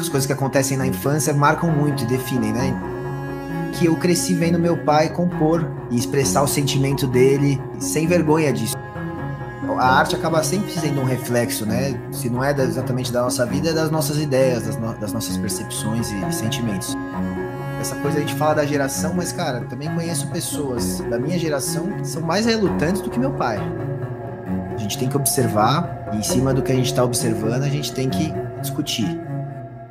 as coisas que acontecem na infância marcam muito e definem, né? Que eu cresci vendo meu pai compor e expressar o sentimento dele sem vergonha disso. A arte acaba sempre sendo um reflexo, né? Se não é exatamente da nossa vida, é das nossas ideias, das, no das nossas percepções e, e sentimentos. Essa coisa a gente fala da geração, mas cara, também conheço pessoas da minha geração que são mais relutantes do que meu pai. A gente tem que observar, e em cima do que a gente está observando, a gente tem que discutir.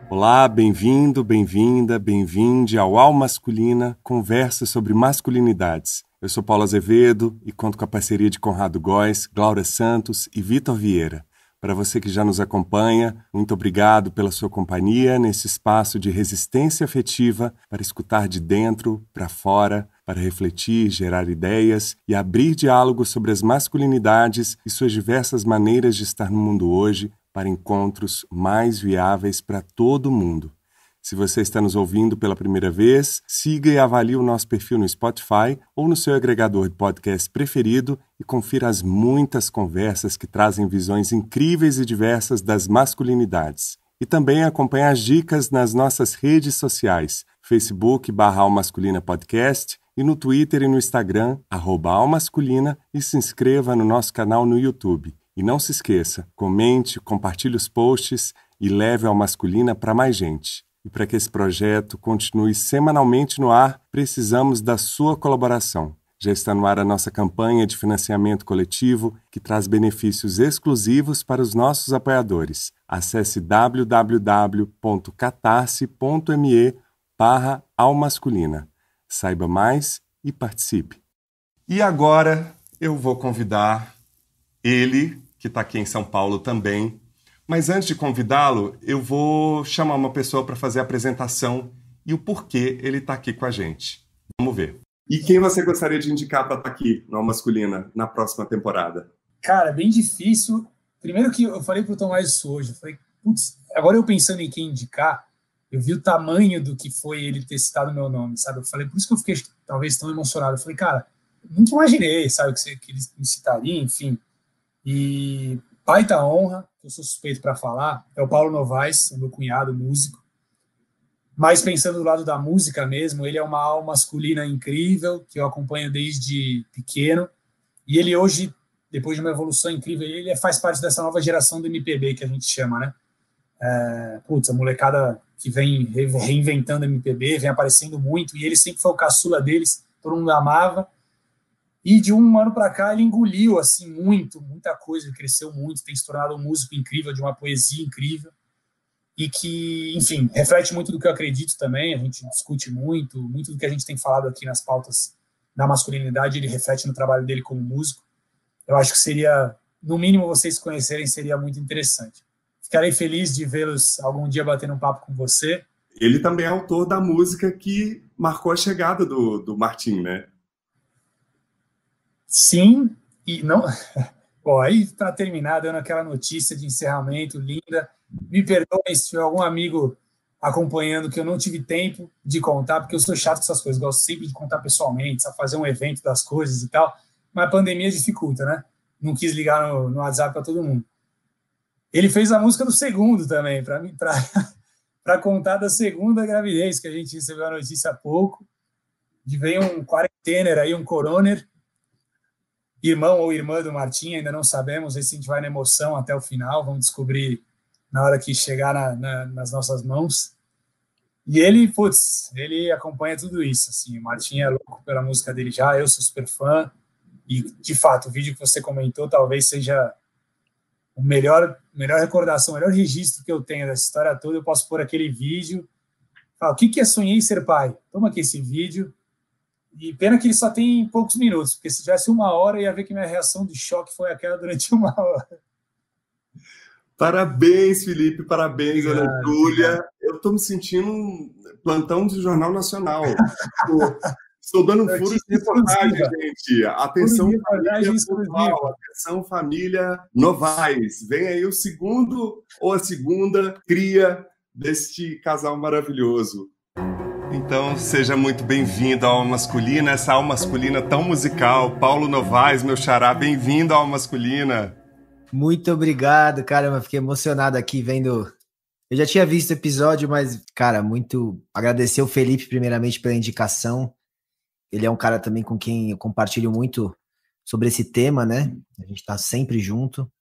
Olá, bem-vindo, bem-vinda, bem-vinde ao Al Masculina, conversa sobre masculinidades. Eu sou Paulo Azevedo e conto com a parceria de Conrado Góes, Glaura Santos e Vitor Vieira. Para você que já nos acompanha, muito obrigado pela sua companhia nesse espaço de resistência afetiva para escutar de dentro para fora, para refletir, gerar ideias e abrir diálogos sobre as masculinidades e suas diversas maneiras de estar no mundo hoje, para encontros mais viáveis para todo mundo. Se você está nos ouvindo pela primeira vez, siga e avalie o nosso perfil no Spotify ou no seu agregador de podcast preferido e confira as muitas conversas que trazem visões incríveis e diversas das masculinidades. E também acompanhe as dicas nas nossas redes sociais, Facebook barra Almasculina Podcast e no Twitter e no Instagram, arroba Almasculina e se inscreva no nosso canal no YouTube. E não se esqueça, comente, compartilhe os posts e leve ao Masculina para mais gente. E para que esse projeto continue semanalmente no ar, precisamos da sua colaboração. Já está no ar a nossa campanha de financiamento coletivo, que traz benefícios exclusivos para os nossos apoiadores. Acesse www.catarse.me barra almasculina. Saiba mais e participe. E agora eu vou convidar ele, que está aqui em São Paulo também. Mas antes de convidá-lo, eu vou chamar uma pessoa para fazer a apresentação e o porquê ele está aqui com a gente. Vamos ver. E quem você gostaria de indicar para estar tá aqui na masculina na próxima temporada? Cara, bem difícil. Primeiro que eu falei para o Tomás isso hoje, eu falei, putz, agora eu pensando em quem indicar, eu vi o tamanho do que foi ele ter citado meu nome, sabe? Eu falei, por isso que eu fiquei talvez tão emocionado. Eu falei, cara, nunca imaginei, sabe, que, você, que ele me citaria, enfim. E baita tá honra, eu sou suspeito para falar, é o Paulo Novaes, é meu cunhado, músico. Mas pensando do lado da música mesmo, ele é uma alma masculina incrível, que eu acompanho desde pequeno. E ele hoje, depois de uma evolução incrível, ele faz parte dessa nova geração do MPB que a gente chama, né? É, putz, a molecada que vem reinventando MPB, vem aparecendo muito, e ele sempre foi o caçula deles, todo mundo amava, e de um ano para cá ele engoliu assim muito, muita coisa, ele cresceu muito, tem se tornado um músico incrível, de uma poesia incrível. E que, enfim, reflete muito do que eu acredito também, a gente discute muito, muito do que a gente tem falado aqui nas pautas da masculinidade, ele reflete no trabalho dele como músico. Eu acho que seria, no mínimo, vocês conhecerem seria muito interessante. Ficarei feliz de vê-los algum dia batendo um papo com você. Ele também é autor da música que marcou a chegada do, do né? Sim, e não. Bom, aí está dando aquela notícia de encerramento linda. Me perdoem se tiver algum amigo acompanhando que eu não tive tempo de contar, porque eu sou chato com essas coisas, gosto sempre de contar pessoalmente, sabe, fazer um evento das coisas e tal, mas a pandemia dificulta, né? Não quis ligar no, no WhatsApp para todo mundo. Ele fez a música do segundo também, para mim, para contar da segunda gravidez, que a gente recebeu a notícia há pouco, de veio um quarentena aí, um coroner, irmão ou irmã do Martim, ainda não sabemos, Esse se a gente vai na emoção até o final, vamos descobrir na hora que chegar na, na, nas nossas mãos. E ele, putz, ele acompanha tudo isso, assim, o Martim é louco pela música dele já, eu sou super fã, e de fato, o vídeo que você comentou talvez seja o melhor, melhor recordação, o melhor registro que eu tenho dessa história toda, eu posso pôr aquele vídeo, Fala, o que, que é sonhei ser pai? Toma aqui esse vídeo, e pena que ele só tem poucos minutos, porque se tivesse uma hora, ia ver que minha reação de choque foi aquela durante uma hora. Parabéns, Felipe, parabéns, Ana Júlia. Eu estou me sentindo um plantão de Jornal Nacional. Estou dando furo de reportagem, gente. Atenção, família Atenção, família Novaes. Vem aí o segundo ou a segunda cria deste casal maravilhoso. Então seja muito bem-vindo à Alma Masculina, essa Alma Masculina tão musical. Paulo Novaes, meu xará, bem-vindo à Alma Masculina. Muito obrigado, caramba, fiquei emocionado aqui vendo. Eu já tinha visto o episódio, mas, cara, muito. Agradecer o Felipe, primeiramente, pela indicação. Ele é um cara também com quem eu compartilho muito sobre esse tema, né? A gente tá sempre junto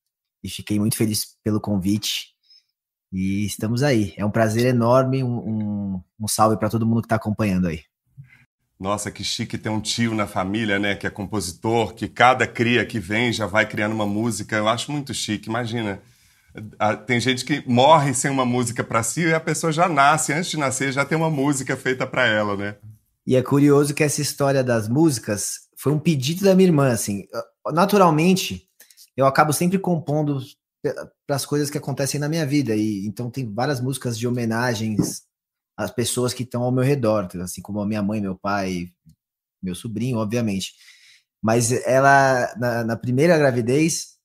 e fiquei muito feliz pelo convite. E estamos aí. É um prazer enorme. Um, um, um salve para todo mundo que está acompanhando aí. Nossa, que chique ter um tio na família, né? Que é compositor, que cada cria que vem já vai criando uma música. Eu acho muito chique. Imagina. Ah, tem gente que morre sem uma música para si e a pessoa já nasce, antes de nascer, já tem uma música feita para ela, né? E é curioso que essa história das músicas foi um pedido da minha irmã, assim. Ah, naturalmente, eu acabo sempre compondo para as coisas que acontecem na minha vida. E então tem várias músicas de homenagens às pessoas que estão ao meu redor, assim como a minha mãe, meu pai, meu sobrinho, obviamente. Mas ela na, na primeira gravidez,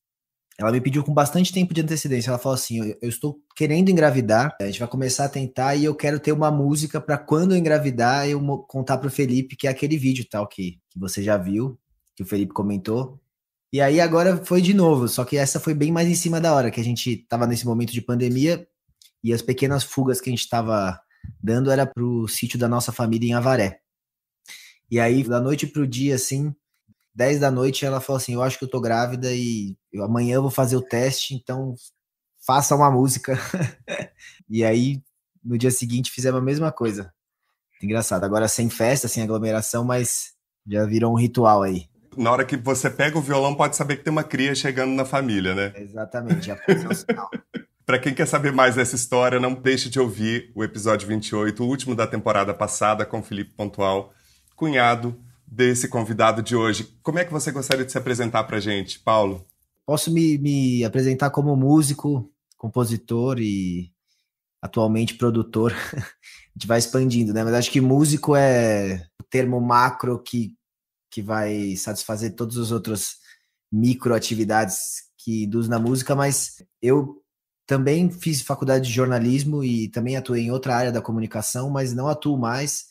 ela me pediu com bastante tempo de antecedência. Ela falou assim: eu, eu estou querendo engravidar, a gente vai começar a tentar e eu quero ter uma música para quando eu engravidar eu contar para o Felipe que é aquele vídeo tal que, que você já viu, que o Felipe comentou, e aí agora foi de novo, só que essa foi bem mais em cima da hora, que a gente estava nesse momento de pandemia e as pequenas fugas que a gente estava dando era para o sítio da nossa família em Avaré. E aí, da noite pro dia, assim, 10 da noite, ela falou assim: Eu acho que eu tô grávida e eu, amanhã eu vou fazer o teste, então faça uma música. e aí, no dia seguinte, fizemos a mesma coisa. Engraçado. Agora sem festa, sem aglomeração, mas já virou um ritual aí na hora que você pega o violão, pode saber que tem uma cria chegando na família, né? Exatamente, já é um sinal. Para quem quer saber mais dessa história, não deixe de ouvir o episódio 28, o último da temporada passada, com Felipe Pontual, cunhado desse convidado de hoje. Como é que você gostaria de se apresentar para gente, Paulo? Posso me, me, apresentar como músico, compositor e atualmente produtor. A gente vai expandindo, né? Mas acho que músico é o termo macro que que vai satisfazer todas as outras microatividades que induz na música, mas eu também fiz faculdade de jornalismo e também atuei em outra área da comunicação, mas não atuo mais.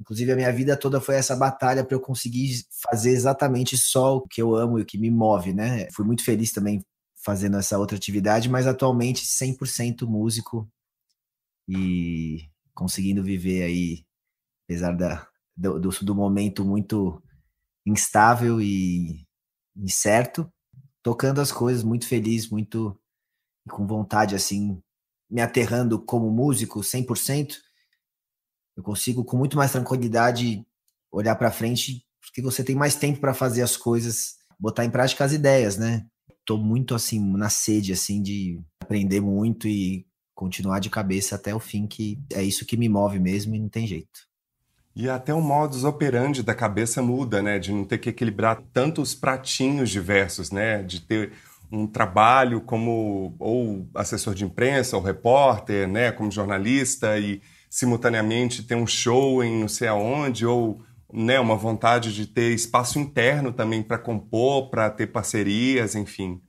Inclusive, a minha vida toda foi essa batalha para eu conseguir fazer exatamente só o que eu amo e o que me move, né? Fui muito feliz também fazendo essa outra atividade, mas atualmente 100% músico e conseguindo viver aí, apesar da, do, do, do momento muito instável e incerto, tocando as coisas muito feliz, muito com vontade, assim, me aterrando como músico 100%. Eu consigo com muito mais tranquilidade olhar para frente, porque você tem mais tempo para fazer as coisas, botar em prática as ideias, né? Estou muito assim na sede assim de aprender muito e continuar de cabeça até o fim, que é isso que me move mesmo e não tem jeito. E é até o modus operandi da cabeça muda, né? De não ter que equilibrar tantos pratinhos diversos, né? De ter um trabalho como ou assessor de imprensa, ou repórter, né? Como jornalista e simultaneamente ter um show em não sei aonde ou né, uma vontade de ter espaço interno também para compor, para ter parcerias, enfim.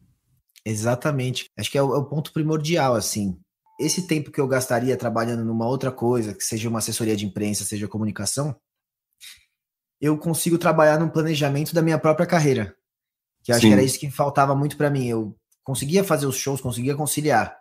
Exatamente. Acho que é o, é o ponto primordial, assim esse tempo que eu gastaria trabalhando numa outra coisa, que seja uma assessoria de imprensa, seja comunicação, eu consigo trabalhar no planejamento da minha própria carreira. Que acho que era isso que faltava muito para mim. Eu conseguia fazer os shows, conseguia conciliar,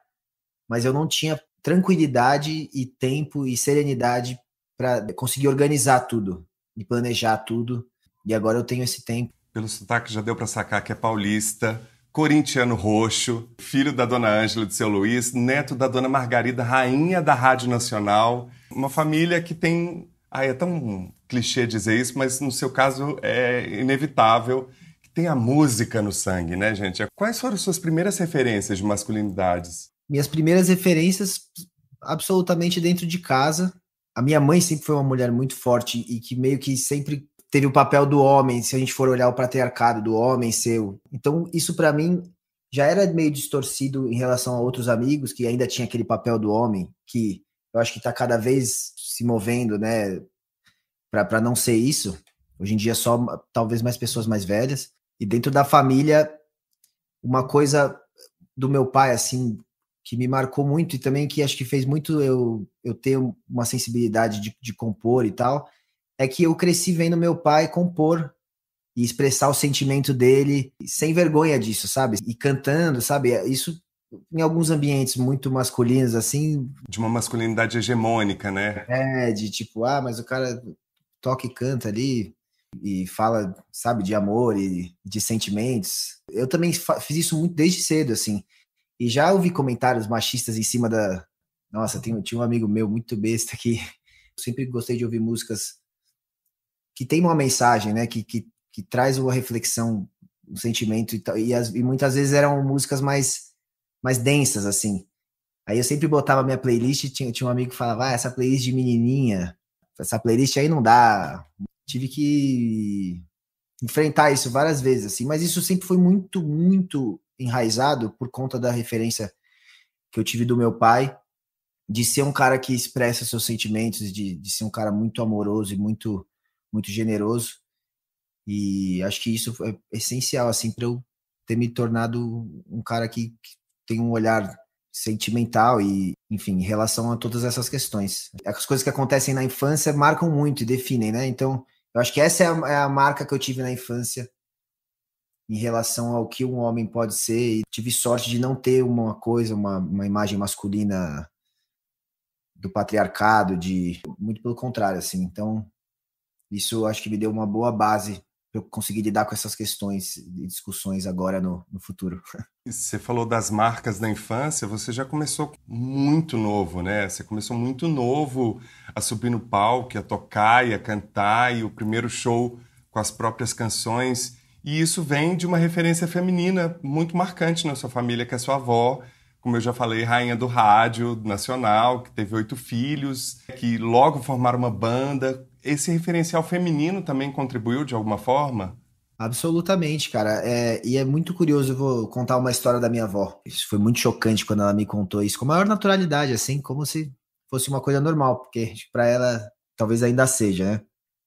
mas eu não tinha tranquilidade e tempo e serenidade para conseguir organizar tudo e planejar tudo. E agora eu tenho esse tempo. Pelo sotaque já deu para sacar que é paulista corintiano roxo, filho da dona Ângela de seu Luiz, neto da dona Margarida, rainha da Rádio Nacional. Uma família que tem. Ah, é tão clichê dizer isso, mas no seu caso é inevitável. Que tem a música no sangue, né, gente? Quais foram suas primeiras referências de masculinidades? Minhas primeiras referências, absolutamente dentro de casa. A minha mãe sempre foi uma mulher muito forte e que meio que sempre teve o papel do homem, se a gente for olhar o patriarcado do homem seu. Então, isso para mim já era meio distorcido em relação a outros amigos que ainda tinha aquele papel do homem, que eu acho que está cada vez se movendo, né, para não ser isso. Hoje em dia só talvez mais pessoas mais velhas. E dentro da família, uma coisa do meu pai assim que me marcou muito e também que acho que fez muito eu eu ter uma sensibilidade de, de compor e tal é que eu cresci vendo meu pai compor e expressar o sentimento dele sem vergonha disso, sabe? E cantando, sabe? É, isso em alguns ambientes muito masculinos, assim. De uma masculinidade hegemônica, né? É, de tipo, ah, mas o cara toca e canta ali e fala, sabe, de amor e de sentimentos. Eu também fiz isso muito desde cedo, assim. E já ouvi comentários machistas em cima da. Nossa, tem, tinha um amigo meu muito besta que sempre gostei de ouvir músicas que tem uma mensagem, né? Que, que, que traz uma reflexão, um sentimento e, e, as, e muitas vezes eram músicas mais, mais densas, assim. Aí eu sempre botava minha playlist e tinha, tinha um amigo que falava, ah, essa playlist de menininha, essa playlist aí não dá. Tive que enfrentar isso várias vezes, assim. Mas isso sempre foi muito, muito enraizado por conta da referência que eu tive do meu pai, de ser um cara que expressa seus sentimentos, de, de ser um cara muito amoroso e muito muito generoso. E acho que isso é essencial, assim, para eu ter me tornado um cara que, que, tem um olhar sentimental e, enfim, em relação a todas essas questões. As coisas que acontecem na infância marcam muito e definem, né? Então, eu acho que essa é a, é a marca que eu tive na infância em relação ao que um homem pode ser. E tive sorte de não ter uma coisa, uma, uma imagem masculina do patriarcado, de muito pelo contrário, assim. Então, isso acho que me deu uma boa base para eu conseguir lidar com essas questões e discussões agora no, no futuro. Você falou das marcas da infância, você já começou muito novo, né? Você começou muito novo a subir no palco, a tocar e a cantar, e o primeiro show com as próprias canções. E isso vem de uma referência feminina muito marcante na sua família, que é sua avó, como eu já falei, rainha do rádio nacional, que teve oito filhos, que logo formaram uma banda esse referencial feminino também contribuiu de alguma forma? Absolutamente, cara. É, e é muito curioso, eu vou contar uma história da minha avó. Isso foi muito chocante quando ela me contou isso, com a maior naturalidade, assim, como se fosse uma coisa normal, porque para tipo, ela talvez ainda seja, né?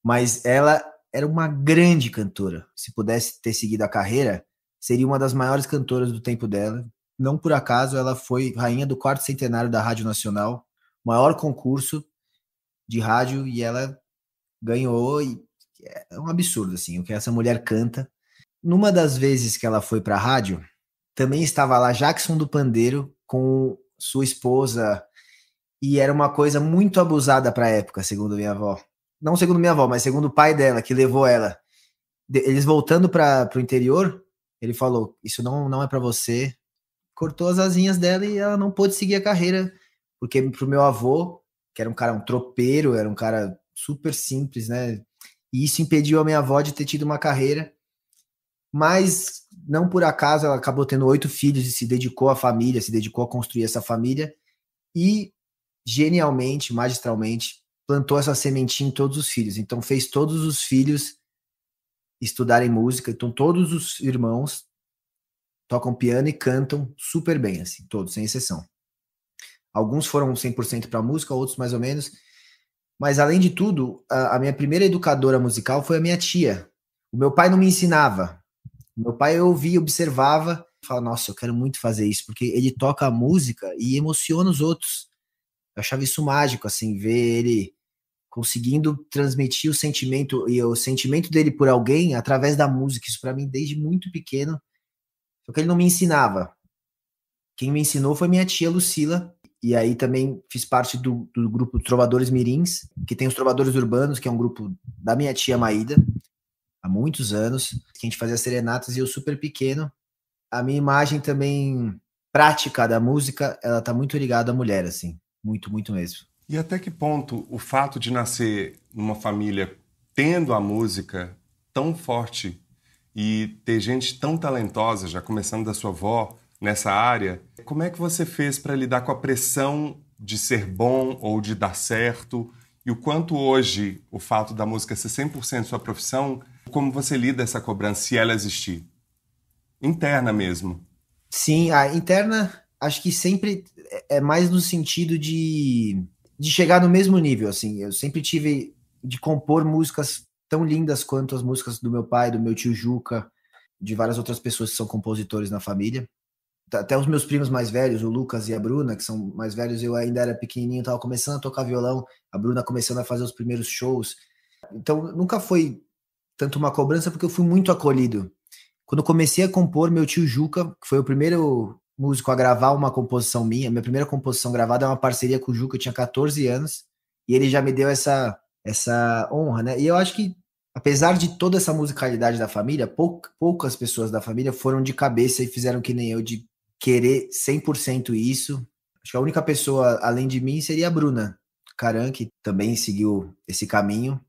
Mas ela era uma grande cantora. Se pudesse ter seguido a carreira, seria uma das maiores cantoras do tempo dela. Não por acaso ela foi rainha do quarto centenário da Rádio Nacional, maior concurso de rádio, e ela ganhou e é um absurdo assim o que essa mulher canta. Numa das vezes que ela foi para a rádio, também estava lá Jackson do Pandeiro com sua esposa e era uma coisa muito abusada para a época, segundo minha avó. Não segundo minha avó, mas segundo o pai dela que levou ela. Eles voltando para o interior, ele falou: "Isso não não é para você". Cortou as asinhas dela e ela não pôde seguir a carreira, porque pro meu avô, que era um cara um tropeiro, era um cara super simples, né? E isso impediu a minha avó de ter tido uma carreira, mas não por acaso ela acabou tendo oito filhos e se dedicou à família, se dedicou a construir essa família e genialmente, magistralmente, plantou essa sementinha em todos os filhos. Então fez todos os filhos estudarem música. Então todos os irmãos tocam piano e cantam super bem, assim, todos, sem exceção. Alguns foram 100% para música, outros mais ou menos. Mas, além de tudo, a, a minha primeira educadora musical foi a minha tia. O meu pai não me ensinava. O meu pai eu ouvia, observava, falava, nossa, eu quero muito fazer isso, porque ele toca a música e emociona os outros. Eu achava isso mágico, assim, ver ele conseguindo transmitir o sentimento e o sentimento dele por alguém através da música. Isso para mim desde muito pequeno. Só que ele não me ensinava. Quem me ensinou foi minha tia Lucila, e aí também fiz parte do, do grupo Trovadores Mirins, que tem os Trovadores Urbanos, que é um grupo da minha tia Maída, há muitos anos, que a gente fazia serenatas e eu super pequeno. A minha imagem também prática da música, ela tá muito ligada à mulher, assim. Muito, muito mesmo. E até que ponto o fato de nascer numa família tendo a música tão forte e ter gente tão talentosa, já começando da sua avó, nessa área. Como é que você fez para lidar com a pressão de ser bom ou de dar certo? E o quanto hoje o fato da música ser 100% sua profissão, como você lida essa cobrança, se ela existir? Interna mesmo. Sim, a interna acho que sempre é mais no sentido de, de chegar no mesmo nível, assim. Eu sempre tive de compor músicas tão lindas quanto as músicas do meu pai, do meu tio Juca, de várias outras pessoas que são compositores na família. Tá, até os meus primos mais velhos, o Lucas e a Bruna, que são mais velhos, eu ainda era pequenininho, estava começando a tocar violão, a Bruna começando a fazer os primeiros shows. Então nunca foi tanto uma cobrança porque eu fui muito acolhido. Quando comecei a compor, meu tio Juca, que foi o primeiro músico a gravar uma composição minha, minha primeira composição gravada é uma parceria com o Juca, eu tinha 14 anos, e ele já me deu essa essa honra, né? E eu acho que apesar de toda essa musicalidade da família, poucas pessoas da família foram de cabeça e fizeram que nem eu de querer 100% isso. Acho que a única pessoa além de mim seria a Bruna Caran, que também seguiu esse caminho.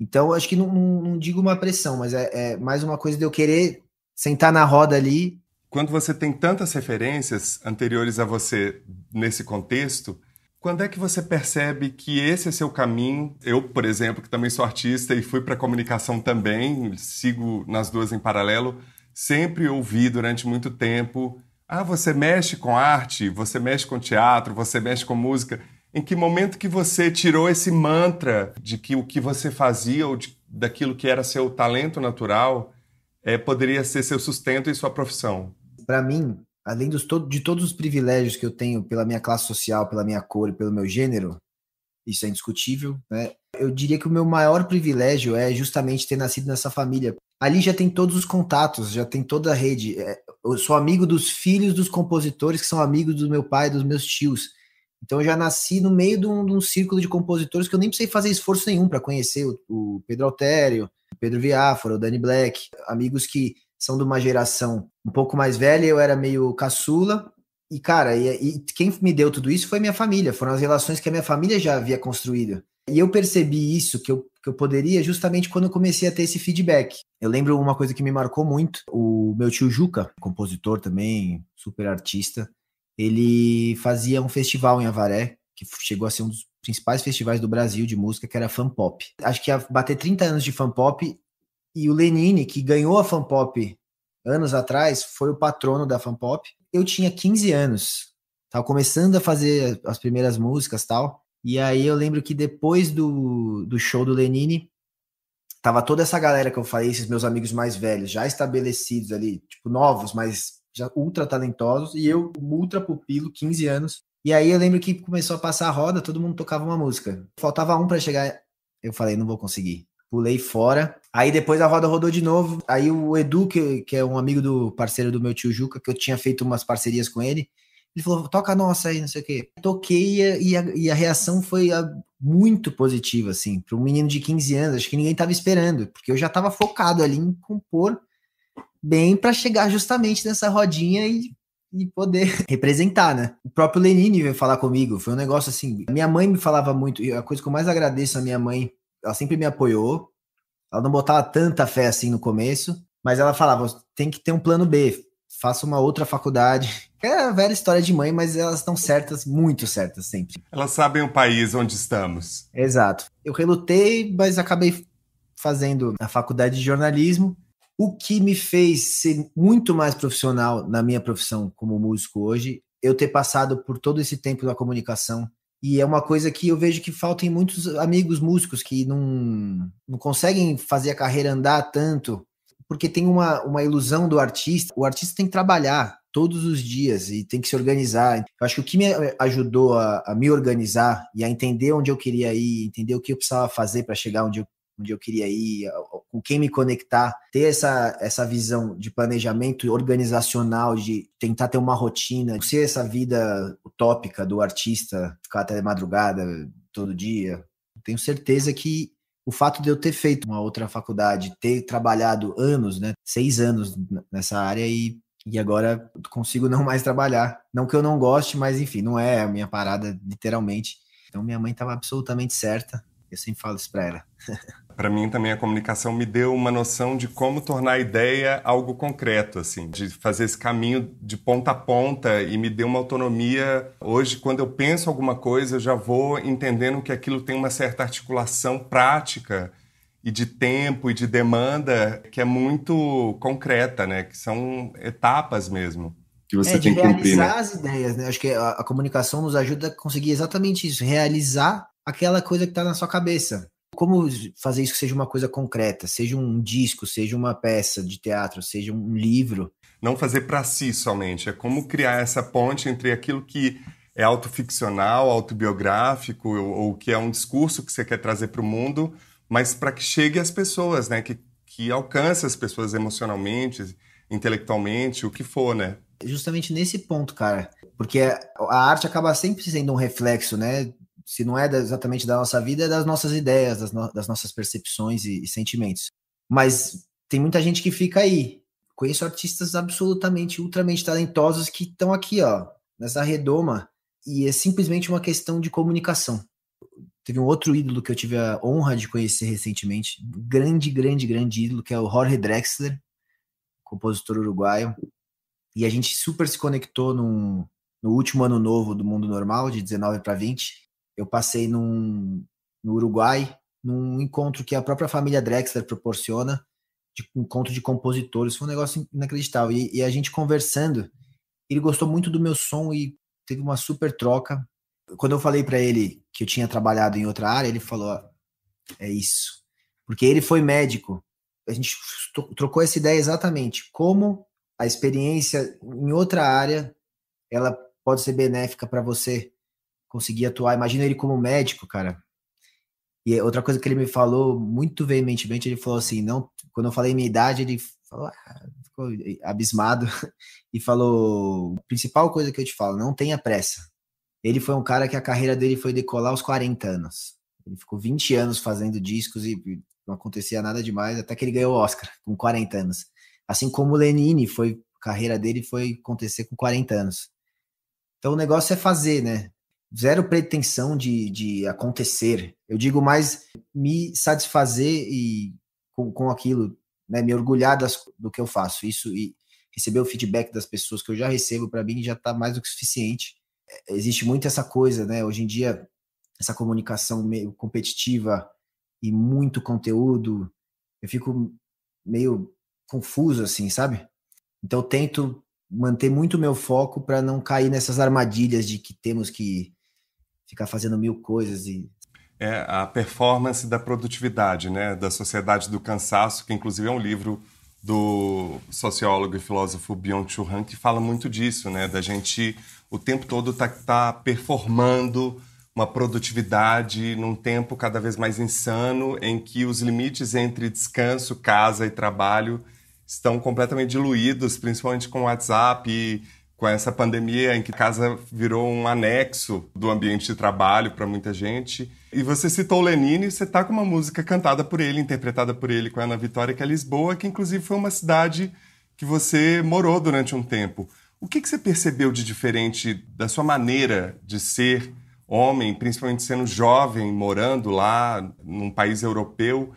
Então, acho que não, não, não digo uma pressão, mas é, é, mais uma coisa de eu querer sentar na roda ali. Quando você tem tantas referências anteriores a você nesse contexto, quando é que você percebe que esse é seu caminho? Eu, por exemplo, que também sou artista e fui para comunicação também, sigo nas duas em paralelo, sempre ouvi durante muito tempo ah, você mexe com arte, você mexe com teatro, você mexe com música. Em que momento que você tirou esse mantra de que o que você fazia ou de, daquilo que era seu talento natural é, poderia ser seu sustento e sua profissão? Para mim, além dos, de todos os privilégios que eu tenho pela minha classe social, pela minha cor e pelo meu gênero, isso é indiscutível, né? Eu diria que o meu maior privilégio é justamente ter nascido nessa família ali já tem todos os contatos, já tem toda a rede. É, eu sou amigo dos filhos dos compositores que são amigos do meu pai, dos meus tios. Então eu já nasci no meio de um, de um círculo de compositores que eu nem precisei fazer esforço nenhum para conhecer o, o, Pedro Altério, o Pedro Viáfora, o Danny Black, amigos que são de uma geração um pouco mais velha, eu era meio caçula. E, cara, e, e quem me deu tudo isso foi minha família, foram as relações que a minha família já havia construído. E eu percebi isso, que eu, que eu poderia, justamente quando eu comecei a ter esse feedback. Eu lembro uma coisa que me marcou muito: o meu tio Juca, compositor também, super artista, ele fazia um festival em Avaré, que chegou a ser um dos principais festivais do Brasil de música, que era Fan Pop. Acho que ia bater 30 anos de Fan Pop e o Lenine, que ganhou a Fan Pop anos atrás, foi o patrono da Fan Pop. Eu tinha 15 anos, tava começando a fazer as primeiras músicas, tal. E aí eu lembro que depois do, do show do Lenine, tava toda essa galera que eu falei, esses meus amigos mais velhos, já estabelecidos ali, tipo, novos, mas já ultra talentosos, e eu, ultra pupilo, 15 anos. E aí eu lembro que começou a passar a roda, todo mundo tocava uma música. Faltava um para chegar, eu falei, não vou conseguir. Pulei fora. Aí depois a roda rodou de novo. Aí o Edu, que, que é um amigo do parceiro do meu tio Juca, que eu tinha feito umas parcerias com ele, ele falou, toca a nossa aí, não sei o quê. Toquei e a, e a reação foi a, ah, muito positiva, assim, para um menino de 15 anos. Acho que ninguém estava esperando, porque eu já estava focado ali em compor bem para chegar justamente nessa rodinha e, e poder representar, né? O próprio Lenine veio falar comigo. Foi um negócio assim. Minha mãe me falava muito, a coisa que eu mais agradeço a minha mãe, ela sempre me apoiou. Ela não botava tanta fé assim no começo, mas ela falava: tem que ter um plano B faça uma outra faculdade. É a velha história de mãe, mas elas estão certas, muito certas sempre. Elas sabem o país onde estamos. Exato. Eu relutei, mas acabei fazendo a faculdade de jornalismo, o que me fez ser muito mais profissional na minha profissão como músico hoje, eu ter passado por todo esse tempo da comunicação. E é uma coisa que eu vejo que falta em muitos amigos músicos que não, não conseguem fazer a carreira andar tanto porque tem uma, uma ilusão do artista. O artista tem que trabalhar todos os dias e tem que se organizar. Eu acho que o que me eh, ajudou a, a me organizar e a entender onde eu queria ir, entender o que eu precisava fazer para chegar onde eu, onde eu queria ir, com quem me conectar, ter essa, essa visão de planejamento organizacional, de tentar ter uma rotina, ser essa vida utópica do artista, ficar até madrugada, todo dia. Tenho certeza que o fato de eu ter feito uma outra faculdade, ter trabalhado anos, né, seis anos nessa área e, e agora consigo não mais trabalhar. Não que eu não goste, mas enfim, não é a minha parada, literalmente. Então minha mãe estava absolutamente certa. Eu sempre falo isso para ela. Para mim também a comunicação me deu uma noção de como tornar a ideia algo concreto, assim, de fazer esse caminho de ponta a ponta e me deu uma autonomia. Hoje, quando eu penso alguma coisa, eu já vou entendendo que aquilo tem uma certa articulação prática e de tempo e de demanda que é muito concreta, né? Que são etapas mesmo que você é, tem que cumprir. Né? Realizar né? as ideias, né? Acho que a, a comunicação nos ajuda a conseguir exatamente isso, realizar aquela coisa que está na sua cabeça. Como fazer isso que seja uma coisa concreta, seja um disco, seja uma peça de teatro, seja um livro? Não fazer para si somente, é como criar essa ponte entre aquilo que é autoficcional, autobiográfico, ou, ou que é um discurso que você quer trazer para o mundo, mas para que chegue às pessoas, né? Que, que alcance as pessoas emocionalmente, intelectualmente, o que for, né? Justamente nesse ponto, cara, porque a arte acaba sempre sendo um reflexo, né, se não é exatamente da nossa vida, é das nossas ideias, das, no, das nossas percepções e, e sentimentos. Mas tem muita gente que fica aí. Conheço artistas absolutamente, ultramente talentosos que estão aqui, ó, nessa redoma, e é simplesmente uma questão de comunicação. Teve um outro ídolo que eu tive a honra de conhecer recentemente, grande, grande, grande ídolo, que é o Jorge Drexler, compositor uruguaio. E a gente super se conectou num, no último ano novo do Mundo Normal, de 19 para 20 eu passei num, no Uruguai, num encontro que a própria família Drexler proporciona, de um encontro de compositores, foi um negócio inacreditável. E, e, a gente conversando, ele gostou muito do meu som e teve uma super troca. Quando eu falei para ele que eu tinha trabalhado em outra área, ele falou: ah, é isso. Porque ele foi médico. A gente trocou essa ideia exatamente como a experiência em outra área ela pode ser benéfica para você conseguir atuar. Imagina ele como médico, cara. E é outra coisa que ele me falou muito veementemente, ele falou assim, não, quando eu falei minha idade, ele falou, ah, ficou abismado e falou, principal coisa que eu te falo, não tenha pressa. Ele foi um cara que a carreira dele foi decolar aos 40 anos. Ele ficou 20 anos fazendo discos e não acontecia nada demais, até que ele ganhou o Oscar com 40 anos. Assim como o Lenine, foi a carreira dele foi acontecer com 40 anos. Então o negócio é fazer, né? zero pretensão de, de acontecer. Eu digo mais me satisfazer e com, com aquilo, né, me orgulhar das, do que eu faço. Isso e receber o feedback das pessoas que eu já recebo para mim já está mais do que suficiente. É, existe muito essa coisa, né? Hoje em dia essa comunicação meio competitiva e muito conteúdo, eu fico meio confuso assim, sabe? Então eu tento manter muito meu foco para não cair nessas armadilhas de que temos que ficar fazendo mil coisas e é a performance da produtividade, né, da sociedade do cansaço, que inclusive é um livro do sociólogo e filósofo Byung-Chul Han que fala muito disso, né, da gente o tempo todo tá, tá performando uma produtividade num tempo cada vez mais insano em que os limites entre descanso, casa e trabalho estão completamente diluídos, principalmente com o WhatsApp e com essa pandemia em que casa virou um anexo do ambiente de trabalho para muita gente. E você citou Lenine, e você tá com uma música cantada por ele, interpretada por ele com a Ana Vitória, que é Lisboa, que inclusive foi uma cidade que você morou durante um tempo. O que, que você percebeu de diferente da sua maneira de ser homem, principalmente sendo jovem, morando lá num país europeu,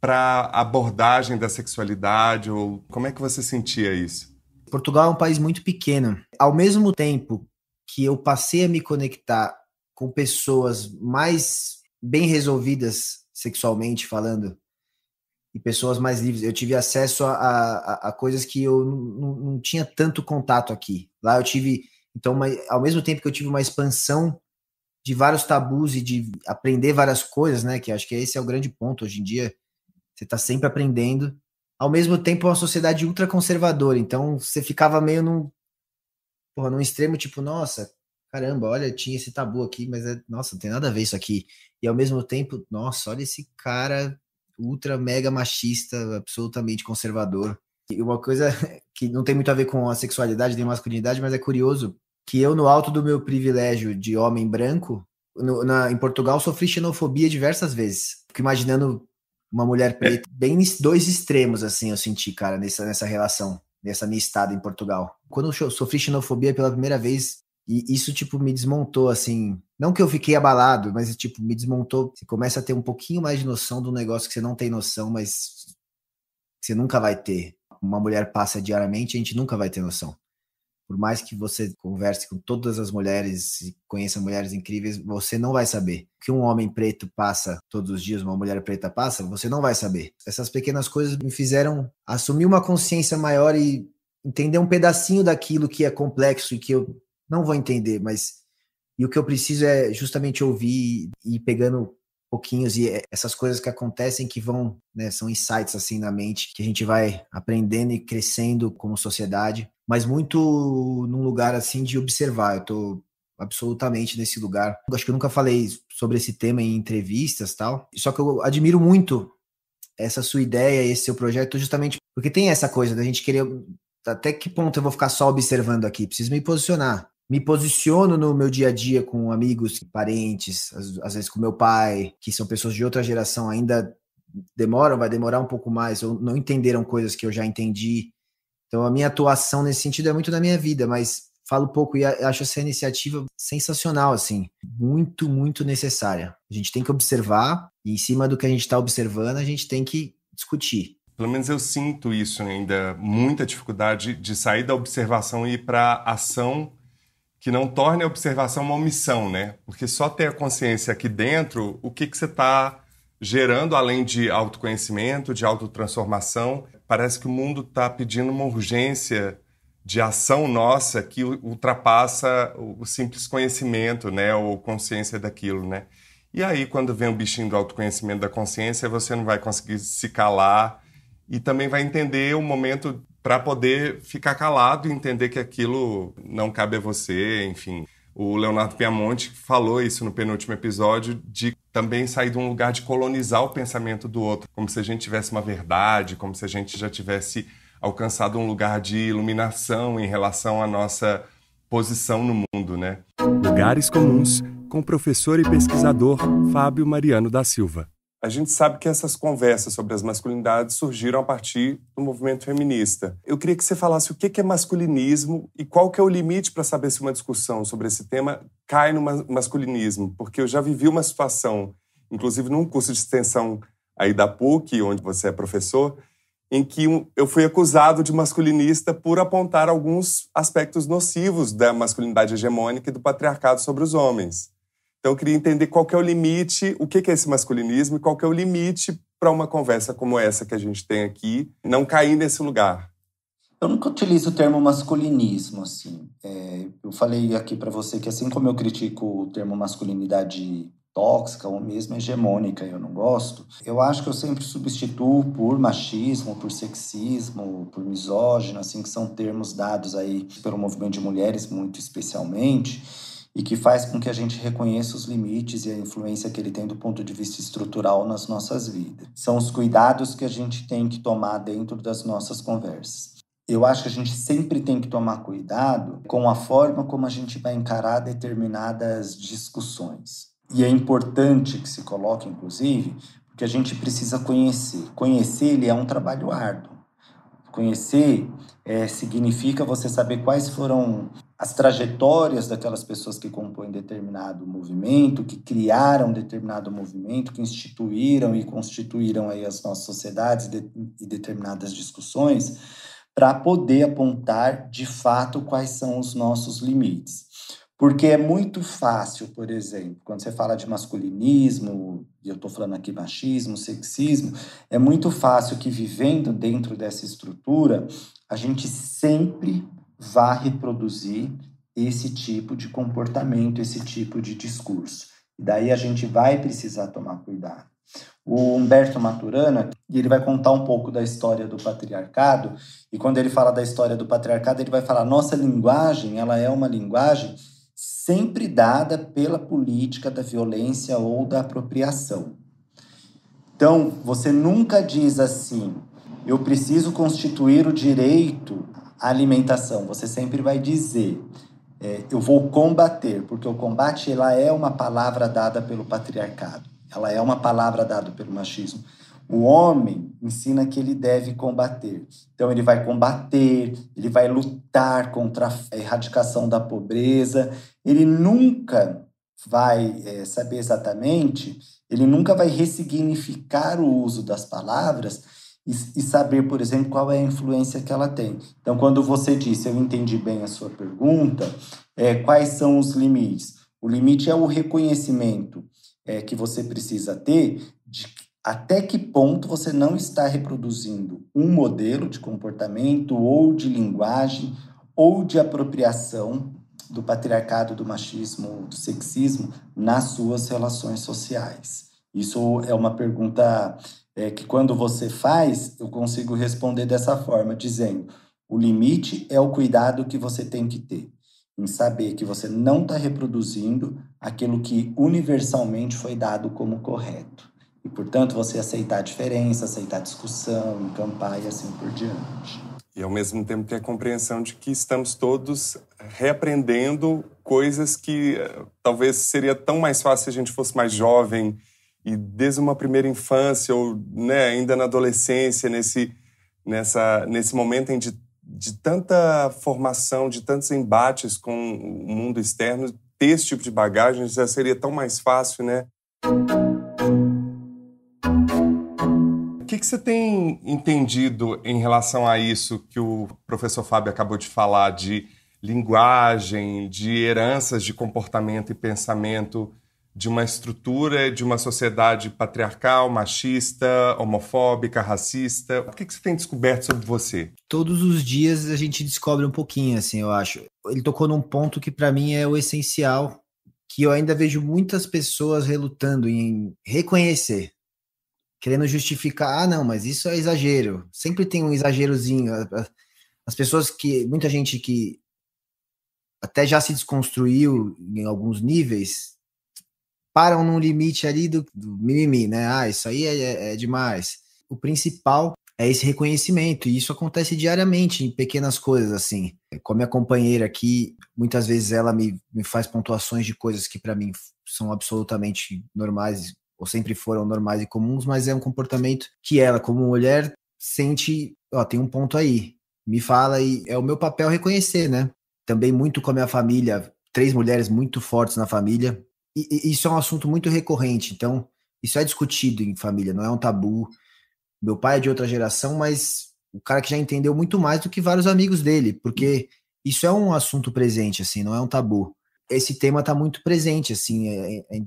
para abordagem da sexualidade? Ou como é que você sentia isso? Portugal é um país muito pequeno. Ao mesmo tempo que eu passei a me conectar com pessoas mais bem resolvidas sexualmente falando e pessoas mais livres, eu tive acesso a, a, a coisas que eu não, tinha tanto contato aqui. Lá eu tive, então, uma, ao mesmo tempo que eu tive uma expansão de vários tabus e de aprender várias coisas, né? Que acho que esse é o grande ponto hoje em dia. Você está sempre aprendendo ao mesmo tempo é uma sociedade ultraconservadora. Então você ficava meio num, porra, num extremo tipo, nossa, caramba, olha, tinha esse tabu aqui, mas é, nossa, não tem nada a ver isso aqui. E ao mesmo tempo, nossa, olha esse cara ultra mega machista, absolutamente conservador. E uma coisa que não tem muito a ver com a sexualidade nem masculinidade, mas é curioso que eu no alto do meu privilégio de homem branco, no, na, em Portugal sofri xenofobia diversas vezes. Fico imaginando uma mulher é. preta, bem dois extremos, assim, eu senti, cara, nessa, nessa relação, nessa minha estada em Portugal. Quando eu sofri xenofobia pela primeira vez, e isso, tipo, me desmontou, assim. Não que eu fiquei abalado, mas, tipo, me desmontou. Você começa a ter um pouquinho mais de noção do negócio que você não tem noção, mas você nunca vai ter. Uma mulher passa diariamente, a gente nunca vai ter noção por mais que você converse com todas as mulheres e conheça mulheres incríveis, você não vai saber. O que um homem preto passa todos os dias, uma mulher preta passa, você não vai saber. Essas pequenas coisas me fizeram assumir uma consciência maior e entender um pedacinho daquilo que é complexo e que eu não vou entender, mas e o que eu preciso é justamente ouvir e ir pegando pouquinhos e eh, essas coisas que acontecem que vão, né, são insights assim na mente que a gente vai aprendendo e crescendo como sociedade mas muito num lugar assim de observar. Eu estou absolutamente nesse lugar. Acho que eu nunca falei sobre esse tema em entrevistas tal. Só que eu admiro muito essa sua ideia, esse seu projeto, justamente porque tem essa coisa da gente querer. Até que ponto eu vou ficar só observando aqui? Preciso me posicionar. Me posiciono no meu dia a dia com amigos, parentes, às, às vezes com meu pai, que são pessoas de outra geração, ainda demoram, vai demorar um pouco mais, ou não entenderam coisas que eu já entendi então a minha atuação nesse sentido é muito da minha vida, mas falo pouco e acho essa iniciativa sensacional, assim, muito, muito necessária. A gente tem que observar e em cima do que a gente está observando, a gente tem que discutir. Pelo menos eu sinto isso né, ainda, muita dificuldade de sair da observação e ir para ação que não torne a observação uma omissão, né? Porque só ter a consciência aqui dentro, o que, que você está gerando, além de autoconhecimento, de autotransformação. Parece que o mundo está pedindo uma urgência de ação nossa que ultrapassa o simples conhecimento, né, ou consciência daquilo, né? E aí quando vem o bichinho do autoconhecimento da consciência, você não vai conseguir se calar e também vai entender o momento para poder ficar calado e entender que aquilo não cabe a você, enfim. O Leonardo Piamonte falou isso no penúltimo episódio de também sair de um lugar de colonizar o pensamento do outro, como se a gente tivesse uma verdade, como se a gente já tivesse alcançado um lugar de iluminação em relação à nossa posição no mundo, né? Lugares comuns com o professor e pesquisador Fábio Mariano da Silva. A gente sabe que essas conversas sobre as masculinidades surgiram a partir do movimento feminista. Eu queria que você falasse o que é masculinismo e qual que é o limite para saber se uma discussão sobre esse tema cai no masculinismo, porque eu já vivi uma situação, inclusive num curso de extensão aí da PUC, onde você é professor, em que eu fui acusado de masculinista por apontar alguns aspectos nocivos da masculinidade hegemônica e do patriarcado sobre os homens. Então eu queria entender qual que é o limite, o que é esse masculinismo e qual que é o limite para uma conversa como essa que a gente tem aqui não cair nesse lugar. Eu nunca utilizo o termo masculinismo, assim. É, eu falei aqui para você que assim como eu critico o termo masculinidade tóxica ou mesmo hegemônica, eu não gosto. Eu acho que eu sempre substituo por machismo, por sexismo, por misógino, assim que são termos dados aí pelo movimento de mulheres muito especialmente e que faz com que a gente reconheça os limites e a influência que ele tem do ponto de vista estrutural nas nossas vidas. São os cuidados que a gente tem que tomar dentro das nossas conversas. Eu acho que a gente sempre tem que tomar cuidado com a forma como a gente vai encarar determinadas discussões. E é importante que se coloque, inclusive, porque a gente precisa conhecer. Conhecer ele é um trabalho árduo. Conhecer é, significa você saber quais foram as trajetórias daquelas pessoas que compõem determinado movimento, que criaram determinado movimento, que instituíram e constituíram aí as nossas sociedades de, e determinadas discussões, para poder apontar de fato quais são os nossos limites. Porque é muito fácil, por exemplo, quando você fala de masculinismo, e eu estou falando aqui machismo, sexismo, é muito fácil que vivendo dentro dessa estrutura a gente sempre vai reproduzir esse tipo de comportamento, esse tipo de discurso. E daí a gente vai precisar tomar cuidado. O Humberto Maturana, ele vai contar um pouco da história do patriarcado, e quando ele fala da história do patriarcado, ele vai falar: nossa linguagem, ela é uma linguagem sempre dada pela política da violência ou da apropriação. Então, você nunca diz assim: eu preciso constituir o direito à alimentação. Você sempre vai dizer, é, eu vou combater, porque o combate ela é uma palavra dada pelo patriarcado, ela é uma palavra dada pelo machismo. O homem ensina que ele deve combater. Então, ele vai combater, ele vai lutar contra a erradicação da pobreza. Ele nunca vai é, saber exatamente, ele nunca vai ressignificar o uso das palavras, e, e saber, por exemplo, qual é a influência que ela tem. Então, quando você disse, eu entendi bem a sua pergunta, é, quais são os limites? O limite é o reconhecimento é, que você precisa ter de até que ponto você não está reproduzindo um modelo de comportamento ou de linguagem ou de apropriação do patriarcado, do machismo, do sexismo nas suas relações sociais? Isso é uma pergunta é, que quando você faz, eu consigo responder dessa forma, dizendo: o limite é o cuidado que você tem que ter em saber que você não está reproduzindo aquilo que universalmente foi dado como correto. E, portanto, você aceitar a diferença, aceitar a discussão, encampar e assim por diante. E, ao mesmo tempo, ter a compreensão de que estamos todos reaprendendo coisas que eh, talvez seria tão mais fácil se a gente fosse mais jovem, e desde uma primeira infância ou né, ainda na adolescência, nesse, nessa, nesse momento em de, de tanta formação, de tantos embates com o mundo externo, ter esse tipo de bagagem já seria tão mais fácil, né? O que, que você tem entendido em relação a isso que o professor Fábio acabou de falar, de linguagem, de heranças de comportamento e pensamento de uma estrutura de uma sociedade patriarcal, machista, homofóbica, racista. O que, que você tem descoberto sobre você? Todos os dias a gente descobre um pouquinho, assim, eu acho. Ele tocou num ponto que para mim é o essencial, que eu ainda vejo muitas pessoas relutando em reconhecer, querendo justificar, ah, não, mas isso é exagero. Sempre tem um exagerozinho. As pessoas que, muita gente que até já se desconstruiu em alguns níveis, param num limite ali do, do mimimi, né? Ah, isso aí é, é, é demais. O principal é esse reconhecimento, e isso acontece diariamente em pequenas coisas, assim. Com a minha companheira aqui, muitas vezes ela me, me faz pontuações de coisas que para mim são absolutamente normais, ou sempre foram normais e comuns, mas é um comportamento que ela, como mulher, sente, ó, tem um ponto aí, me fala, e é o meu papel reconhecer, né? Também muito com a minha família, três mulheres muito fortes na família, isso é um assunto muito recorrente, então isso é discutido em família, não é um tabu. Meu pai é de outra geração, mas o cara que já entendeu muito mais do que vários amigos dele, porque isso é um assunto presente, assim, não é um tabu. Esse tema está muito presente, assim, é, é, é,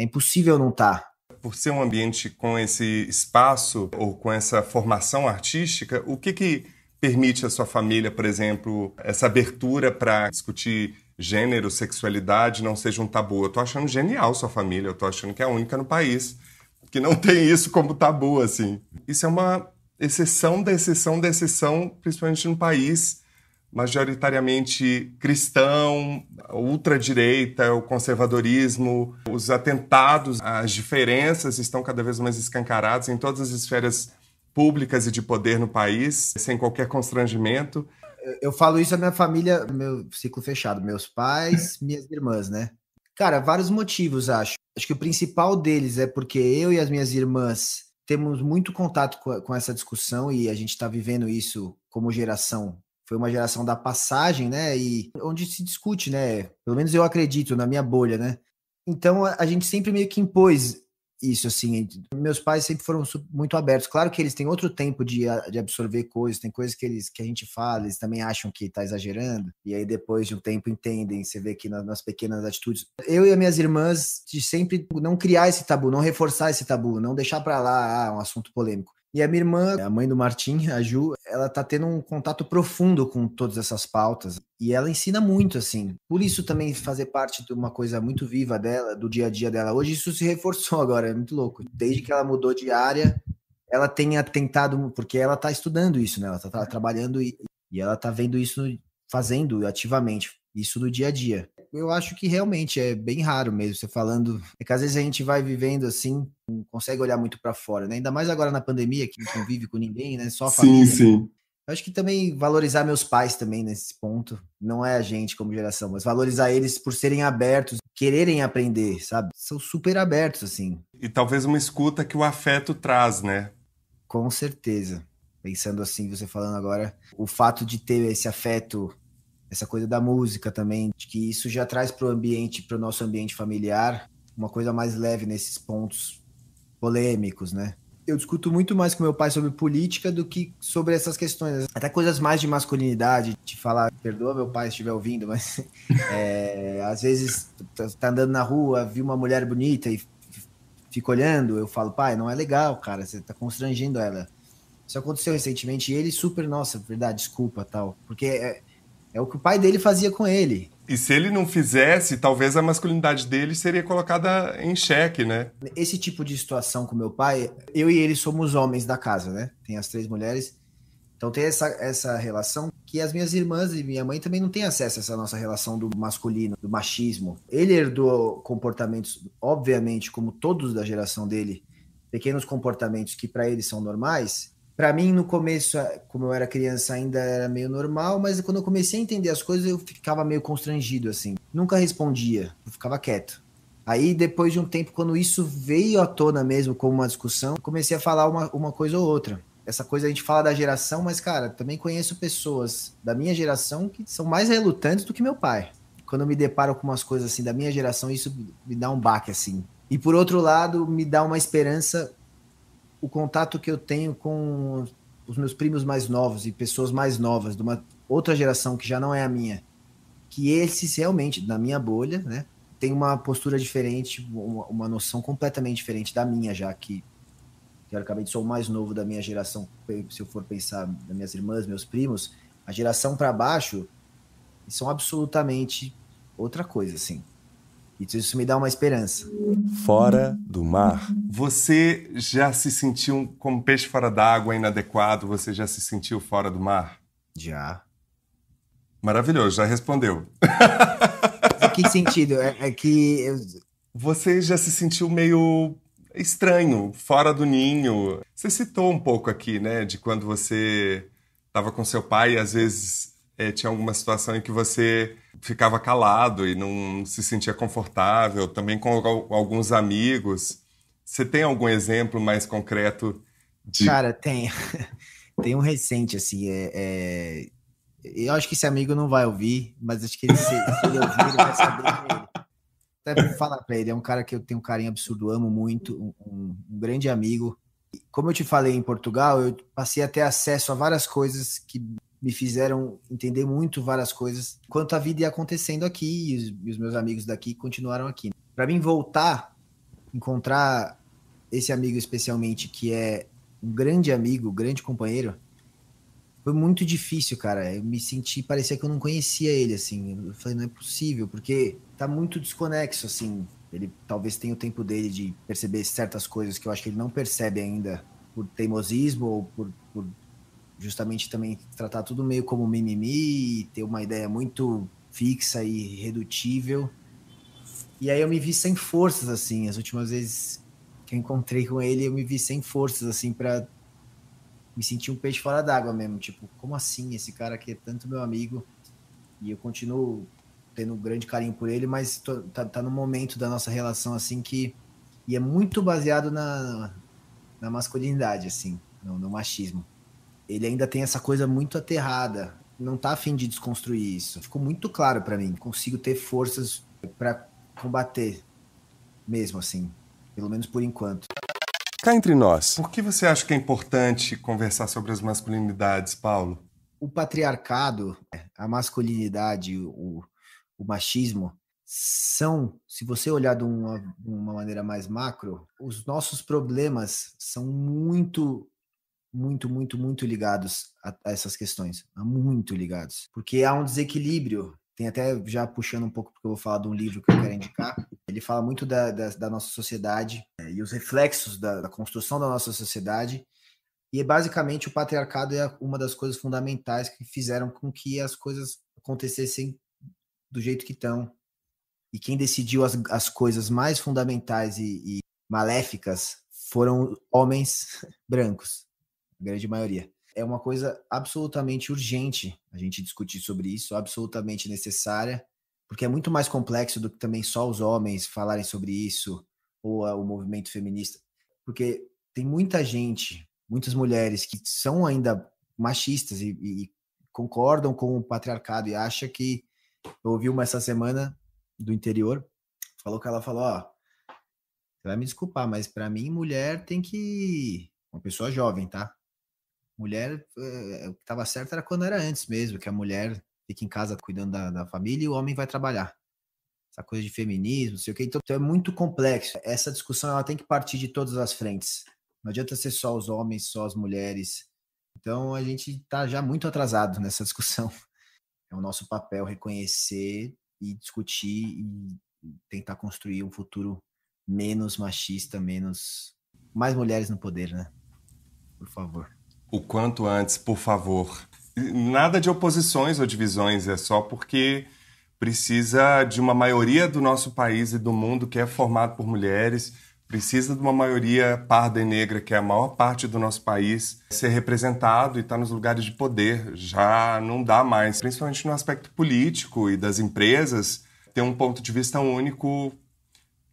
é impossível não estar. Tá. Por ser um ambiente com esse espaço ou com essa formação artística, o que que permite à sua família, por exemplo, essa abertura para discutir gênero, sexualidade não seja um tabu. Eu tô achando genial sua família, eu tô achando que é a única no país que não tem isso como tabu, assim. Isso é uma exceção da exceção da exceção, principalmente no país majoritariamente cristão, ultradireita, o conservadorismo, os atentados, as diferenças estão cada vez mais escancaradas em todas as esferas públicas e de poder no país, sem qualquer constrangimento eu, falo isso à minha família, meu ciclo fechado, meus pais, minhas irmãs, né? Cara, vários motivos, acho. Acho que o principal deles é porque eu e as minhas irmãs temos muito contato com, com essa discussão e a gente está vivendo isso como geração. Foi uma geração da passagem, né? E onde se discute, né? Pelo menos eu acredito, na minha bolha, né? Então a gente sempre meio que impôs isso, assim. Meus pais sempre foram muito abertos. Claro que eles têm outro tempo de, ah, de absorver coisas, tem coisas que eles que a gente fala, eles também acham que tá exagerando, e aí depois de um tempo entendem, você vê que nas, nas pequenas atitudes. Eu e as minhas irmãs de sempre não criar esse tabu, não reforçar esse tabu, não deixar para lá ah, um assunto polêmico. E a minha irmã, a mãe do Martim, a Ju, ela tá tendo um contato profundo com todas essas pautas e ela ensina muito, assim. Por isso também fazer parte de uma coisa muito viva dela, do dia a dia dela. Hoje isso se reforçou agora, é muito louco. Desde que ela mudou de área, ela tem tentado, porque ela tá estudando isso, né? Ela tá é. trabalhando e, e ela tá vendo isso, fazendo ativamente isso no dia a dia. Eu acho que realmente é bem raro mesmo você falando. É que às vezes a gente vai vivendo assim, não consegue olhar muito para fora, né? Ainda mais agora na pandemia, que não convive com ninguém, né? Só a família. Sim, sim. Eu acho que também valorizar meus pais também nesse ponto. Não é a gente como geração, mas valorizar eles por serem abertos, quererem aprender, sabe? São super abertos, assim. E talvez uma escuta que o afeto traz, né? Com certeza. Pensando assim, você falando agora, o fato de ter esse afeto essa coisa da música também, de que isso já traz para o ambiente, para o nosso ambiente familiar, uma coisa mais leve nesses pontos polêmicos, né? Eu discuto muito mais com meu pai sobre política do que sobre essas questões, até coisas mais de masculinidade, de falar, perdoa meu pai se estiver ouvindo, mas é, às vezes tá, tá andando na rua, vi uma mulher bonita e fico olhando, eu falo, pai, não é legal, cara, você tá constrangendo ela. Isso aconteceu recentemente e ele super, nossa, verdade, desculpa, tal. Porque é, é o que o pai dele fazia com ele. E se ele não fizesse, talvez a masculinidade dele seria colocada em xeque, né? Esse tipo de situação com meu pai, eu e ele somos homens da casa, né? Tem as três mulheres. Então tem essa, essa relação que as minhas irmãs e minha mãe também não têm acesso a essa nossa relação do masculino, do machismo. Ele herdou comportamentos, obviamente, como todos da geração dele, pequenos comportamentos que para ele são normais, para mim, no começo, como eu era criança, ainda era meio normal, mas quando eu comecei a entender as coisas, eu ficava meio constrangido, assim. Nunca respondia, eu ficava quieto. Aí, depois de um tempo, quando isso veio à tona mesmo como uma discussão, comecei a falar uma, uma coisa ou outra. Essa coisa a gente fala da geração, mas, cara, também conheço pessoas da minha geração que são mais relutantes do que meu pai. Quando eu me deparo com umas coisas assim da minha geração, isso me dá um baque, assim. E por outro lado, me dá uma esperança o contato que eu tenho com os meus primos mais novos e pessoas mais novas, de uma outra geração que já não é a minha, que esses realmente, na minha bolha, né, tem uma postura diferente, uma, uma noção completamente diferente da minha, já que teoricamente sou o mais novo da minha geração, se eu for pensar das minhas irmãs, meus primos, a geração para baixo são é absolutamente outra coisa, assim. Isso me dá uma esperança. Fora do mar. Você já se sentiu como peixe fora d'água, inadequado? Você já se sentiu fora do mar? Já. Maravilhoso, já respondeu. Em que sentido? É, é que. Eu... Você já se sentiu meio estranho, fora do ninho. Você citou um pouco aqui, né, de quando você estava com seu pai e às vezes é, tinha alguma situação em que você ficava calado e não se sentia confortável, também com alguns amigos. Você tem algum exemplo mais concreto de. Cara, tem. tem um recente, assim. É, é, Eu acho que esse amigo não vai ouvir, mas acho que ele, se, se ele ouvir, ele vai saber é Até pra falar pra ele, é um cara que eu tenho um carinho absurdo, amo muito, um, um grande amigo. Como eu te falei em Portugal, eu passei a ter acesso a várias coisas que me fizeram entender muito várias coisas quanto a vida ia acontecendo aqui e os, e os meus amigos daqui continuaram aqui. Para mim voltar, encontrar esse amigo especialmente que é um grande amigo, grande companheiro, foi muito difícil, cara. Eu me senti, parecia que eu não conhecia ele, assim. Eu falei, não é possível, porque tá muito desconexo, assim. Ele talvez tenha o tempo dele de perceber certas coisas que eu acho que ele não percebe ainda por teimosismo ou por, por justamente também tratar tudo meio como mimimi, ter uma ideia muito fixa e redutível. E aí eu me vi sem forças, assim, as últimas vezes que eu encontrei com ele, eu me vi sem forças, assim, para me sentir um peixe fora d'água mesmo. Tipo, como assim esse cara que é tanto meu amigo e eu continuo tendo um grande carinho por ele, mas tô, tá, tá no momento da nossa relação, assim, que. E é muito baseado na, na masculinidade, assim, no, no machismo ele ainda tem essa coisa muito aterrada. Não tá afim de desconstruir isso. Ficou muito claro para mim. Consigo ter forças para combater, mesmo assim. Pelo menos por enquanto. Cá entre nós. Por que você acha que é importante conversar sobre as masculinidades, Paulo? O patriarcado, a masculinidade, o, o machismo, são, se você olhar de uma, de uma maneira mais macro, os nossos problemas são muito muito, muito, muito ligados a, a essas questões. Muito ligados. Porque há um desequilíbrio tem até já puxando um pouco, porque eu vou falar de um livro que eu quero indicar. Ele fala muito da, da, da nossa sociedade é, e os reflexos da, da, construção da nossa sociedade. E é basicamente o patriarcado é uma das coisas fundamentais que fizeram com que as coisas acontecessem do jeito que estão. E quem decidiu as, as coisas mais fundamentais e, e maléficas foram homens brancos grande maioria. É uma coisa absolutamente urgente a gente discutir sobre isso, absolutamente necessária, porque é muito mais complexo do que também só os homens falarem sobre isso ou o movimento feminista, porque tem muita gente, muitas mulheres que são ainda machistas e, e concordam com o patriarcado e acha que eu ouvi uma essa semana do interior, falou que ela falou, ó, você vai me desculpar, mas para mim mulher tem que uma pessoa jovem, tá? mulher, eh, o que estava certo era quando era antes mesmo, que a mulher fica em casa cuidando da, da família e o homem vai trabalhar. Essa coisa de feminismo, não sei o que. Então, então, é muito complexo. Essa discussão ela tem que partir de todas as frentes. Não adianta ser só os homens, só as mulheres. Então, a gente está já muito atrasado nessa discussão. É o nosso papel reconhecer e discutir e tentar construir um futuro menos machista, menos mais mulheres no poder, né? Por favor o quanto antes, por favor. Nada de oposições ou divisões, é só porque precisa de uma maioria do nosso país e do mundo que é formado por mulheres, precisa de uma maioria parda e negra, que é a maior parte do nosso país, ser representado e estar tá nos lugares de poder. Já não dá mais, principalmente no aspecto político e das empresas, ter um ponto de vista único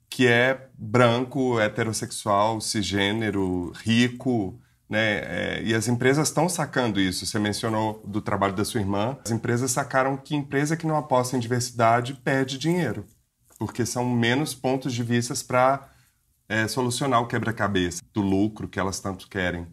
que é branco, heterossexual, cisgênero, rico, né? É, e as empresas estão sacando isso. Você mencionou do trabalho da sua irmã. As empresas sacaram que empresa que não aposta em diversidade perde dinheiro, porque são menos pontos de vista para é, solucionar o quebra-cabeça do lucro que elas tanto querem.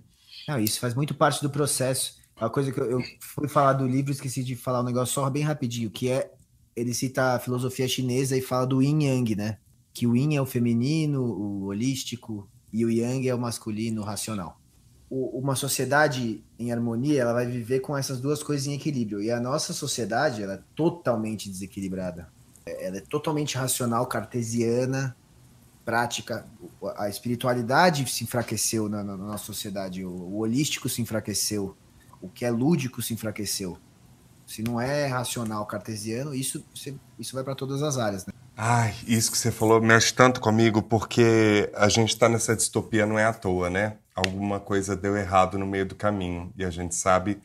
Não, isso faz muito parte do processo. A coisa que eu, eu, fui falar do livro, esqueci de falar um negócio só bem rapidinho, que é ele cita a filosofia chinesa e fala do yin yang, né? Que o yin é o feminino, o holístico, e o yang é o masculino, o racional uma sociedade em harmonia, ela vai viver com essas duas coisas em equilíbrio. E a nossa sociedade, ela é totalmente desequilibrada. Ela é totalmente racional, cartesiana, prática. A espiritualidade se enfraqueceu na, na, na nossa sociedade, o, o holístico se enfraqueceu, o que é lúdico se enfraqueceu. Se não é racional cartesiano, isso, isso vai para todas as áreas, né? Ai, isso que você falou mexe tanto comigo, porque a gente está nessa distopia não é à toa, né? alguma coisa deu errado no meio do caminho. E a gente sabe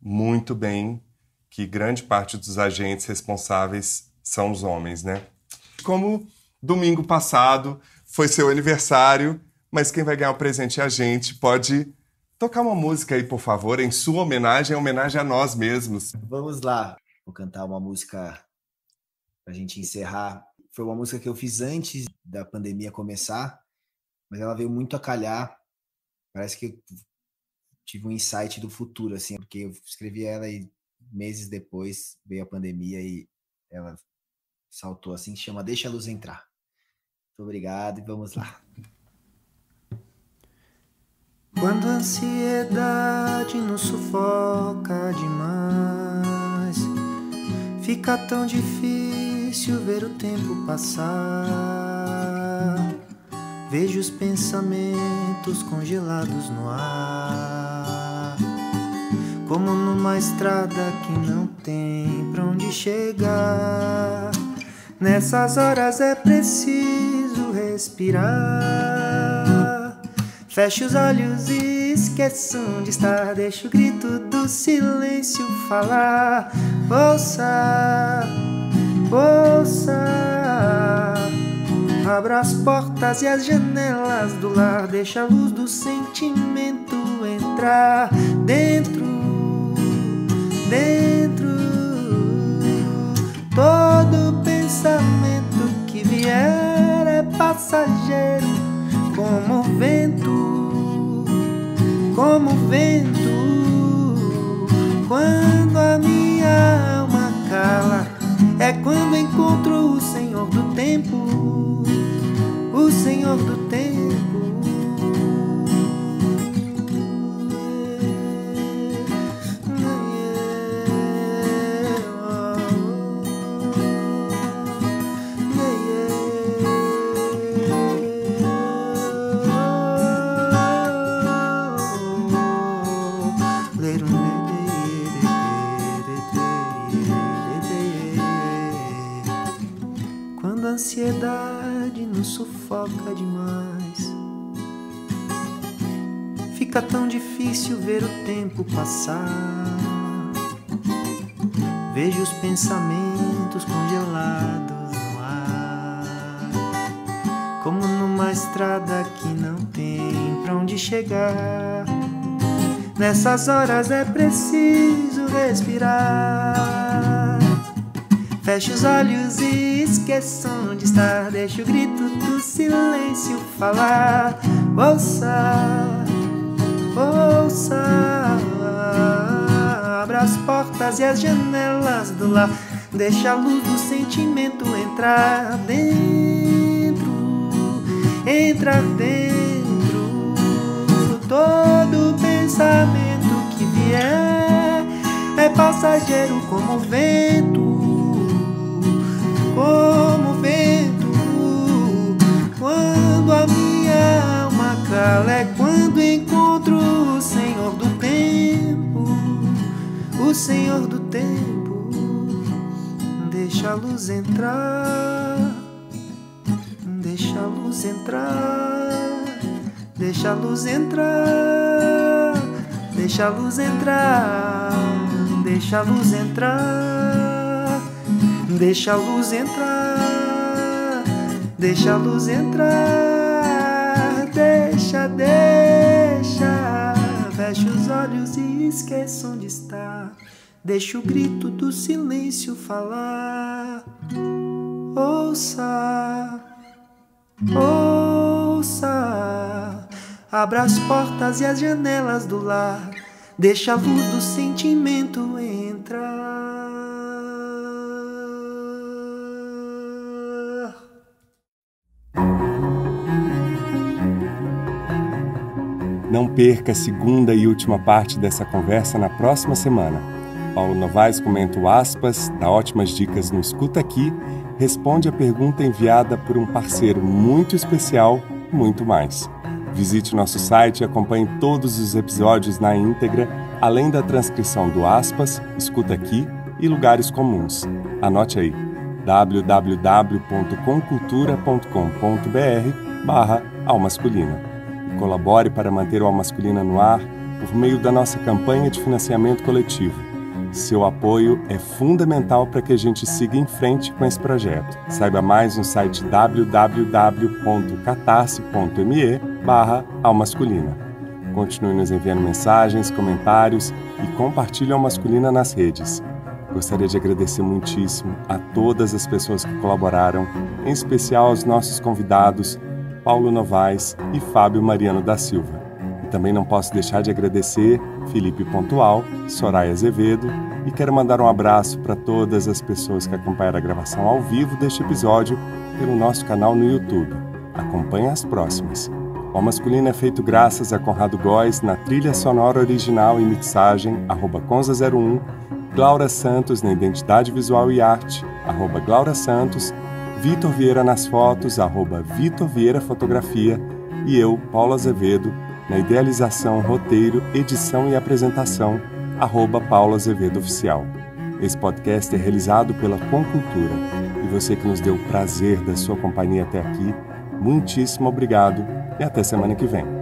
muito bem que grande parte dos agentes responsáveis são os homens, né? Como domingo passado foi seu aniversário, mas quem vai ganhar o presente é a gente. Pode tocar uma música aí, por favor, em sua homenagem, em homenagem a nós mesmos. Vamos lá. Vou cantar uma música pra gente encerrar. Foi uma música que eu fiz antes da pandemia começar, mas ela veio muito a calhar Parece que eu tive um insight do futuro, assim, porque eu escrevi ela e meses depois veio a pandemia e ela saltou assim, chama Deixa a Luz Entrar. Muito obrigado e vamos lá. Quando a ansiedade nos sufoca demais, fica tão difícil ver o tempo passar. Vejo os pensamentos congelados no ar, como numa estrada que não tem pra onde chegar. Nessas horas é preciso respirar. Fecho os olhos e esqueço onde está. Deixo o grito do silêncio falar. Ouça, ouça. Abra as portas e as janelas do lar, deixa a luz do sentimento entrar dentro, dentro. Todo pensamento que vier é passageiro, como o vento, como o vento. Quando a minha alma cala, é quando encontro o Senhor do tempo. pensamentos congelados no ar, como numa estrada que não tem pra onde chegar. Nessas horas é preciso respirar. Feche os olhos e esqueça onde está. Deixa o grito do silêncio falar. Ouça, ouça as portas e as janelas do lar. Deixa a luz do sentimento entrar dentro, entrar dentro. Todo pensamento que vier é passageiro como o vento. Deixa a luz entrar, deixa a luz entrar, deixa a luz entrar, deixa a luz entrar, deixa a luz entrar, deixa a luz entrar, deixa a luz entrar, deixa, deixa, fecha os olhos e esqueça onde está. Deixa o grito do silêncio falar. Ouça, ouça. Abra as portas e as janelas do lar. Deixa a luz do sentimento entrar. Não perca a segunda e última parte dessa conversa na próxima semana. Paulo Novaes comenta o aspas, dá ótimas dicas no Escuta Aqui responde a pergunta enviada por um parceiro muito especial, muito mais. Visite nosso site e acompanhe todos os episódios na íntegra, além da transcrição do Aspas, Escuta Aqui e Lugares Comuns. Anote aí www.concultura.com.br barra Almasculina. E colabore para manter o Almasculina no ar por meio da nossa campanha de financiamento coletivo seu apoio é fundamental para que a gente siga em frente com esse projeto. Saiba mais no site www.catarse.me barra Continue nos enviando mensagens, comentários e compartilhe ao Masculina nas redes. Gostaria de agradecer muitíssimo a todas as pessoas que colaboraram, em especial aos nossos convidados Paulo Novaes e Fábio Mariano da Silva. Também não posso deixar de agradecer Felipe Pontual, Soraya Azevedo e quero mandar um abraço para todas as pessoas que acompanharam a gravação ao vivo deste episódio pelo nosso canal no YouTube. Acompanhe as próximas. O Masculino é feito graças a Conrado Góes na trilha sonora original e mixagem, arroba Conza01, Glaura Santos na identidade visual e arte, arroba Glaura Santos, Vitor Vieira nas fotos, arroba Vitor Vieira Fotografia e eu, Paulo Azevedo, na idealização, roteiro, edição e apresentação, arroba Paula Azevedo Oficial. Esse podcast é realizado pela Concultura e você que nos deu o prazer da sua companhia até aqui, muitíssimo obrigado e até semana que vem.